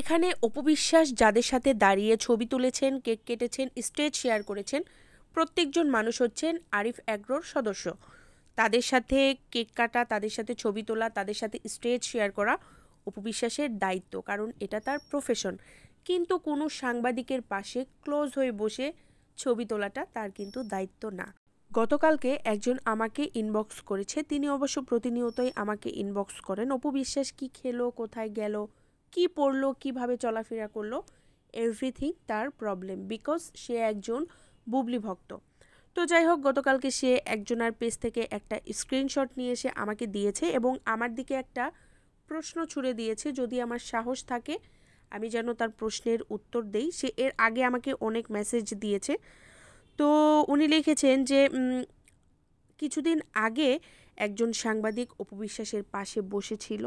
এখানে অপবিশ্বাস যাদের সাথে দাঁড়িয়ে ছবি তুলেছেন কেক কেটেছেন স্টেজ শেয়ার করেছেন প্রত্যেকজন মানুষ হচ্ছেন আরিফ অ্যাগ্রোর সদস্য তাদের সাথে কেক কাটা তাদের সাথে ছবি তোলা তাদের সাথে স্টেজ শেয়ার করা অপবিশ্বাসের দায়িত্ব কারণ এটা তার প্রফেশন কিন্তু কোনো সাংবাদিকের পাশে ক্লোজ হয়ে বসে ছবি তোলাটা তার কিন্তু দায়িত্ব না গতকালকে একজন আমাকে ইনবক্স করেছে তিনি অবশ্য প্রতিনিয়তই আমাকে ইনবক্স করেন অপবিশ্বাস কি কী খেলো কোথায় গেল কি পড়লো কিভাবে চলাফেরা করলো এভরিথিং তার প্রবলেম বিকজ সে একজন বুবলি ভক্ত তো যাই হোক গতকালকে সে একজনার পেজ থেকে একটা স্ক্রিনশট নিয়ে এসে আমাকে দিয়েছে এবং আমার দিকে একটা প্রশ্ন ছুড়ে দিয়েছে যদি আমার সাহস থাকে আমি যেন তার প্রশ্নের উত্তর দেই সে এর আগে আমাকে অনেক মেসেজ দিয়েছে তো উনি লিখেছেন যে কিছুদিন আগে একজন সাংবাদিক অপবিশ্বাসের পাশে বসেছিল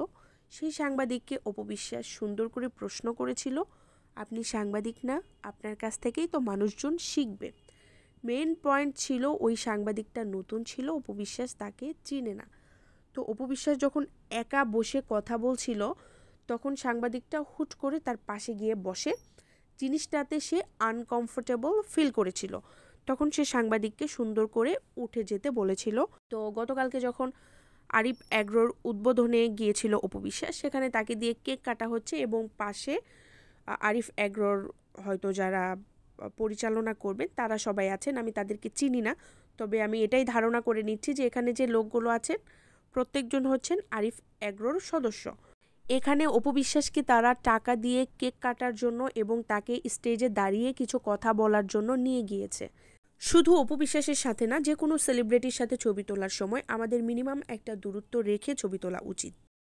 সেই সাংবাদিককে অপবিশ্বাস সুন্দর করে প্রশ্ন করেছিল আপনি সাংবাদিক না আপনার কাছ থেকেই তো মানুষজন শিখবে মেন পয়েন্ট ছিল ওই সাংবাদিকটা নতুন ছিল অপবিশ্বাস তাকে চিনে না তো অপবিশ্বাস যখন একা বসে কথা বলছিল তখন সাংবাদিকটা হুট করে তার পাশে গিয়ে বসে জিনিসটাতে সে আনকমফোর্টেবল ফিল করেছিল তখন সে সাংবাদিককে সুন্দর করে উঠে যেতে বলেছিল তো গতকালকে যখন আরিফ অ্যাগ্রোর উদ্বোধনে গিয়েছিল উপবিশ্বাস সেখানে তাকে দিয়ে কেক কাটা হচ্ছে এবং পাশে আরিফ অ্যাগ্রোর হয়তো যারা পরিচালনা করবেন তারা সবাই আছেন আমি তাদেরকে চিনি না তবে আমি এটাই ধারণা করে নিচ্ছি যে এখানে যে লোকগুলো আছেন প্রত্যেকজন হচ্ছেন আরিফ অ্যাগ্রোর সদস্য এখানে অপবিশ্বাসকে তারা টাকা দিয়ে কেক কাটার জন্য এবং তাকে স্টেজে দাঁড়িয়ে কিছু কথা বলার জন্য নিয়ে গিয়েছে শুধু অপু বিশ্বাসের সাথে না যে কোনো সেলিব্রিটির সাথে ছবি তোলার সময় আমাদের মিনিমাম একটা দূরত্ব রেখে ছবি তোলা উচিত